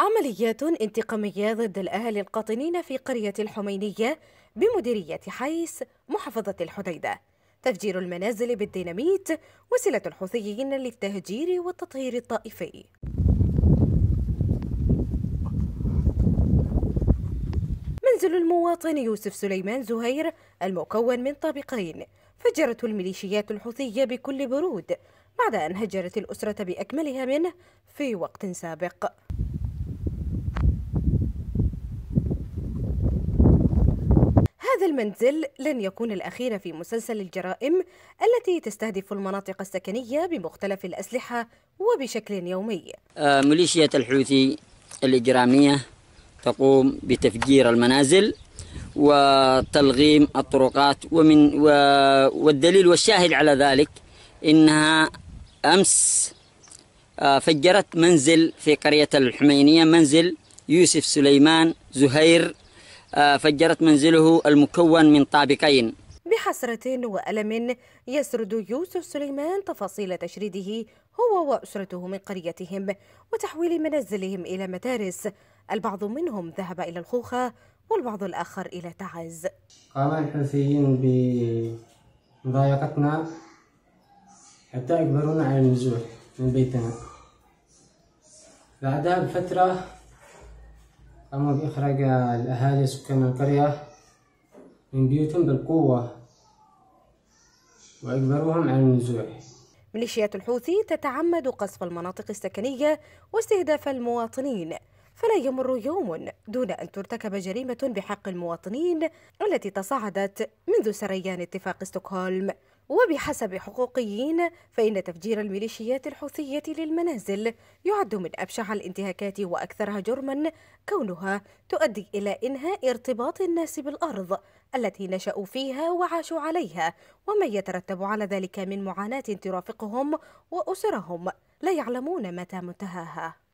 عمليات انتقامية ضد الأهالي القاطنين في قرية الحمينية بمديرية حيس محافظة الحديدة تفجير المنازل بالديناميت وسيلة الحوثيين للتهجير والتطهير الطائفي منزل المواطن يوسف سليمان زهير المكون من طابقين فجرته الميليشيات الحوثية بكل برود بعد أن هجرت الأسرة بأكملها منه في وقت سابق هذا المنزل لن يكون الأخير في مسلسل الجرائم التي تستهدف المناطق السكنية بمختلف الأسلحة وبشكل يومي آه، ميليشيا الحوثي الإجرامية تقوم بتفجير المنازل وتلغيم الطرقات ومن و والدليل والشاهد على ذلك انها امس آه، فجرت منزل في قريه الحمينيه منزل يوسف سليمان زهير آه، فجرت منزله المكون من طابقين بحسرة وألم يسرد يوسف سليمان تفاصيل تشريده هو وأسرته من قريتهم وتحويل منازلهم إلى مدارس البعض منهم ذهب إلى الخوخة والبعض الآخر إلى تعز قام الحوثيين بمضايقتنا حتى أجبرونا على النزول من بيتنا بعدها بفترة قاموا بإخراج الأهالي سكان القرية من بيوتهم بالقوة وإجبروهم على النزوح ميليشيات الحوثي تتعمد قصف المناطق السكنية واستهداف المواطنين فلا يمر يوم دون أن ترتكب جريمة بحق المواطنين التي تصاعدت منذ سريان اتفاق ستوكهولم وبحسب حقوقيين فإن تفجير الميليشيات الحوثية للمنازل يعد من أبشع الانتهاكات وأكثرها جرما كونها تؤدي إلى إنهاء ارتباط الناس بالأرض التي نشأوا فيها وعاشوا عليها وما يترتب على ذلك من معاناة ترافقهم وأسرهم لا يعلمون متى منتهاها